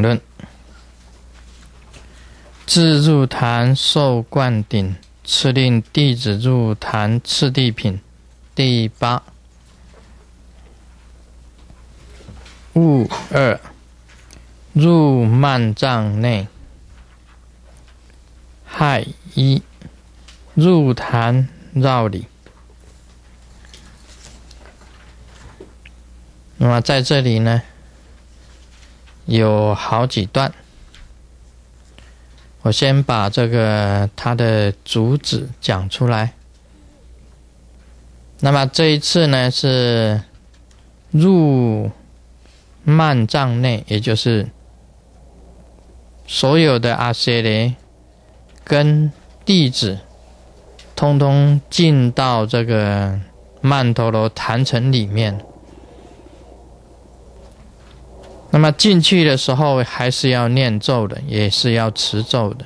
论自入坛受灌顶，赐令弟子入坛次第品第八。物二入曼帐内，害一入坛绕礼。那么在这里呢？有好几段，我先把这个它的主旨讲出来。那么这一次呢是入曼藏内，也就是所有的阿些雷跟弟子，通通进到这个曼陀罗坛城里面。那么进去的时候还是要念咒的，也是要持咒的。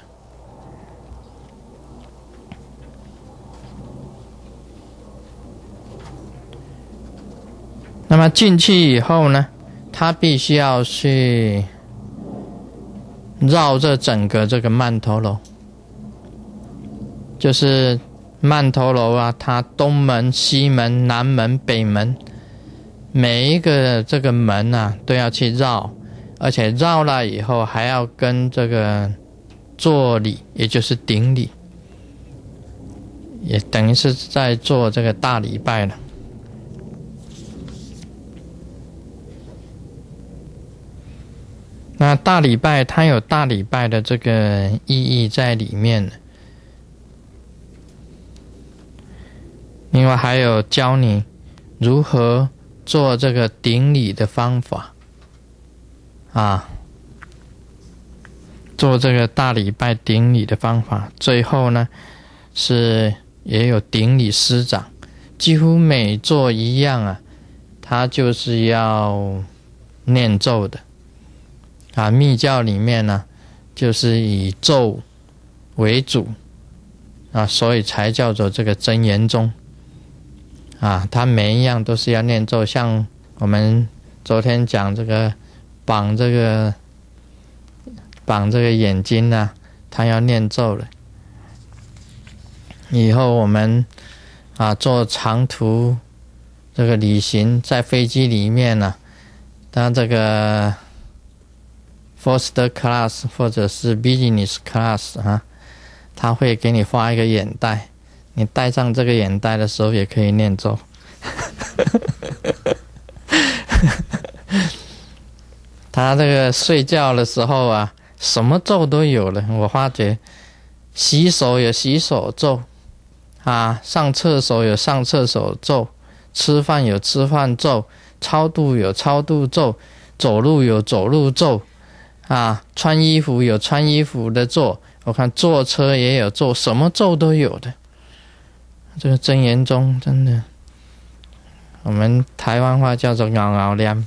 那么进去以后呢，他必须要去绕着整个这个曼陀罗，就是曼陀罗啊，它东门、西门、南门、北门。每一个这个门呢，都要去绕，而且绕了以后还要跟这个做礼，也就是顶礼，也等于是在做这个大礼拜了。那大礼拜它有大礼拜的这个意义在里面，另外还有教你如何。做这个顶礼的方法，啊，做这个大礼拜顶礼的方法，最后呢是也有顶礼师长，几乎每做一样啊，他就是要念咒的，啊，密教里面呢就是以咒为主，啊，所以才叫做这个真言宗。啊，他每一样都是要念咒，像我们昨天讲这个绑这个绑这个眼睛呢，他要念咒了。以后我们啊坐长途这个旅行，在飞机里面呢，当这个 first class 或者是 business class 啊，他会给你发一个眼袋。你戴上这个眼袋的时候也可以念咒，他这个睡觉的时候啊，什么咒都有了。我发觉洗手有洗手咒，啊，上厕所有上厕所咒，吃饭有吃饭咒，超度有超度咒，走路有走路咒，啊，穿衣服有穿衣服的咒，我看坐车也有咒，什么咒都有的。这个真言宗真的，我们台湾话叫做“咬咬亮”。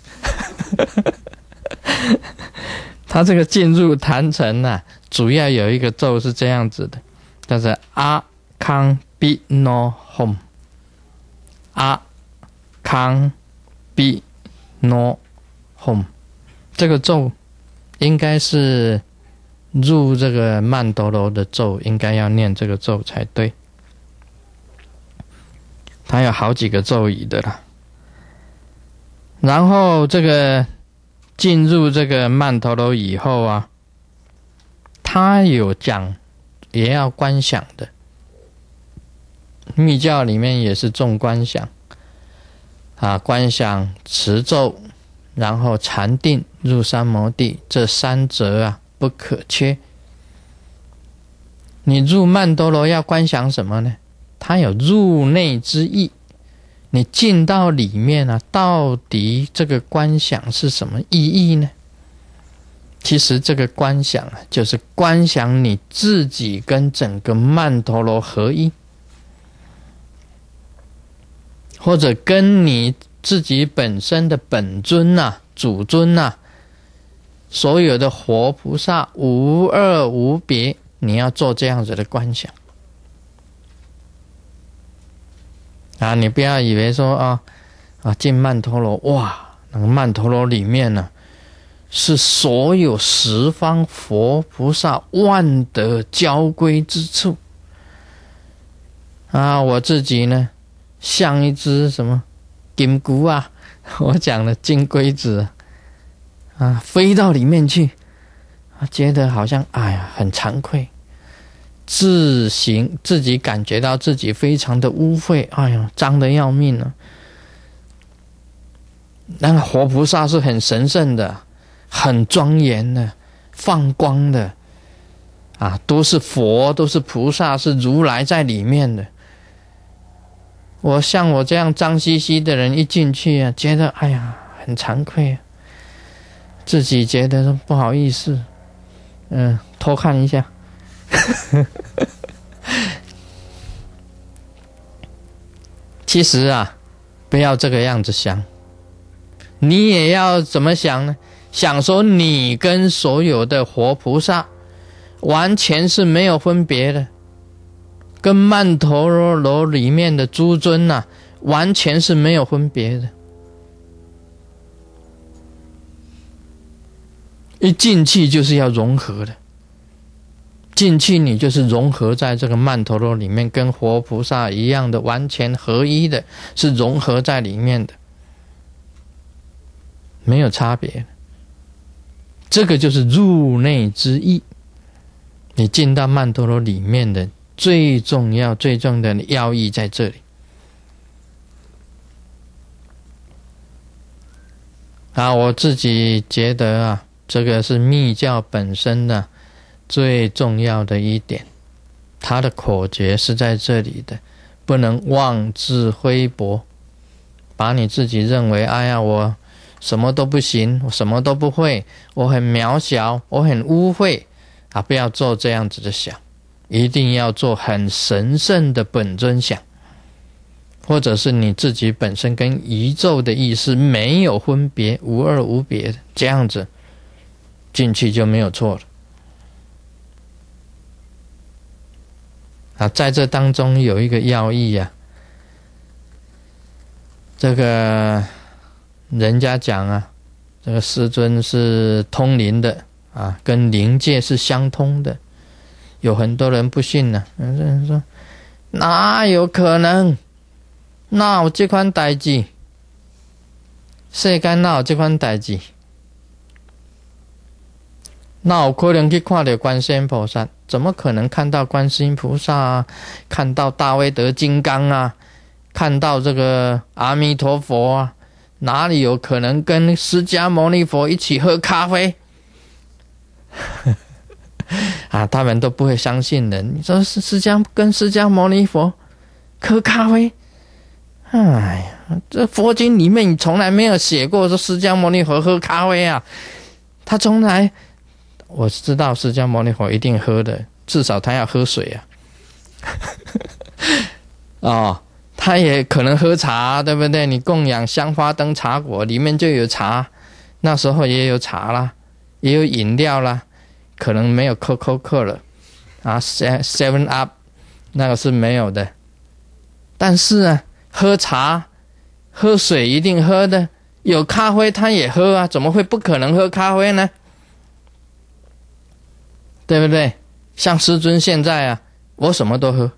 他这个进入坛城呢，主要有一个咒是这样子的，叫做“阿康比诺哄”，阿康比诺哄，这个咒应该是入这个曼陀罗的咒，应该要念这个咒才对。还有好几个咒语的啦，然后这个进入这个曼陀罗以后啊，他有讲也要观想的，密教里面也是重观想啊，观想持咒，然后禅定入三摩地，这三者啊不可缺。你入曼陀罗要观想什么呢？它有入内之意，你进到里面呢？到底这个观想是什么意义呢？其实这个观想啊，就是观想你自己跟整个曼陀罗合一，或者跟你自己本身的本尊呐、祖尊呐、所有的活菩萨无二无别，你要做这样子的观想。啊，你不要以为说啊，啊，进曼陀罗哇，那个曼陀罗里面呢，是所有十方佛菩萨万德交归之处。啊，我自己呢，像一只什么金箍啊，我讲的金龟子，啊，飞到里面去，觉得好像哎呀，很惭愧。自行自己感觉到自己非常的污秽，哎呀，脏的要命啊。那个活菩萨是很神圣的，很庄严的，放光的，啊，都是佛，都是菩萨，是如来在里面的。我像我这样脏兮兮的人一进去啊，觉得哎呀，很惭愧，啊，自己觉得不好意思，嗯，偷看一下。呵呵呵其实啊，不要这个样子想，你也要怎么想呢？想说你跟所有的活菩萨完全是没有分别的，跟曼陀罗里面的诸尊呐，完全是没有分别的，一进去就是要融合的。进去，你就是融合在这个曼陀罗里面，跟活菩萨一样的完全合一的，是融合在里面的，没有差别。这个就是入内之意。你进到曼陀罗里面的最重要、最重要的要义在这里。啊，我自己觉得啊，这个是密教本身的。最重要的一点，他的口诀是在这里的，不能妄自菲薄，把你自己认为“哎呀，我什么都不行，我什么都不会，我很渺小，我很污秽”啊，不要做这样子的想，一定要做很神圣的本尊想，或者是你自己本身跟宇宙的意识没有分别，无二无别的这样子进去就没有错了。啊，在这当中有一个要义啊，这个人家讲啊，这个师尊是通灵的啊，跟灵界是相通的。有很多人不信呢，有些人说哪有可能？那我这款代志，谁敢我这款代志？那有可能去看到观世音菩萨？怎么可能看到观世音菩萨啊？看到大威德金刚啊？看到这个阿弥陀佛啊？哪里有可能跟释迦牟尼佛一起喝咖啡？啊，他们都不会相信人。你说释迦跟释迦牟尼佛喝咖啡？哎呀，这佛经里面你从来没有写过说释迦牟尼佛喝咖啡啊，他从来。我知道释迦牟尼佛一定喝的，至少他要喝水啊。哦，他也可能喝茶，对不对？你供养香花灯茶果，里面就有茶。那时候也有茶啦，也有饮料啦，可能没有可口可乐啊，seven seven up 那个是没有的。但是啊，喝茶、喝水一定喝的，有咖啡他也喝啊，怎么会不可能喝咖啡呢？对不对？像师尊现在啊，我什么都喝。